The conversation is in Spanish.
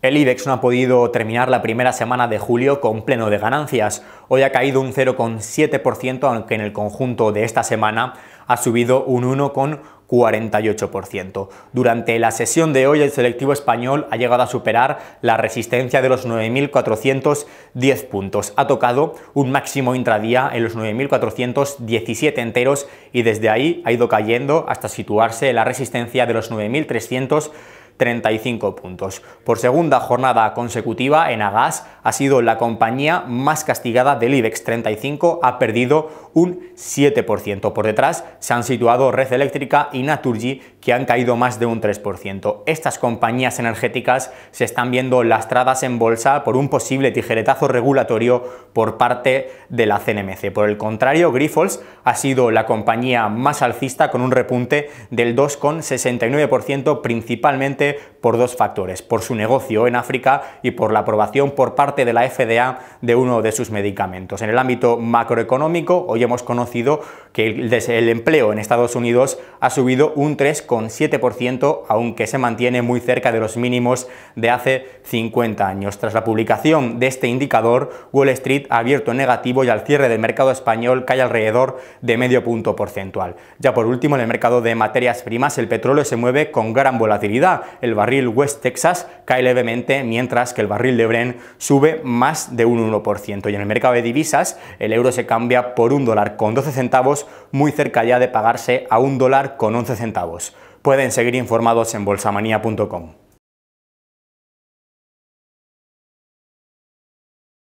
El IBEX no ha podido terminar la primera semana de julio con pleno de ganancias. Hoy ha caído un 0,7%, aunque en el conjunto de esta semana ha subido un 1,48%. Durante la sesión de hoy el selectivo español ha llegado a superar la resistencia de los 9.410 puntos. Ha tocado un máximo intradía en los 9.417 enteros y desde ahí ha ido cayendo hasta situarse en la resistencia de los 9.300 35 puntos. Por segunda jornada consecutiva, Enagas ha sido la compañía más castigada del IBEX 35, ha perdido un 7%. Por detrás se han situado Red Eléctrica y Naturgy, que han caído más de un 3%. Estas compañías energéticas se están viendo lastradas en bolsa por un posible tijeretazo regulatorio por parte de la CNMC. Por el contrario, Grifols ha sido la compañía más alcista con un repunte del 2,69%, principalmente で por dos factores, por su negocio en África y por la aprobación por parte de la FDA de uno de sus medicamentos. En el ámbito macroeconómico, hoy hemos conocido que el empleo en Estados Unidos ha subido un 3,7%, aunque se mantiene muy cerca de los mínimos de hace 50 años. Tras la publicación de este indicador, Wall Street ha abierto negativo y al cierre del mercado español cae alrededor de medio punto porcentual. Ya por último, en el mercado de materias primas, el petróleo se mueve con gran volatilidad. El barril West Texas cae levemente, mientras que el barril de Bren sube más de un 1%. Y en el mercado de divisas, el euro se cambia por un dólar con 12 centavos, muy cerca ya de pagarse a un dólar con 11 centavos. Pueden seguir informados en bolsamanía.com.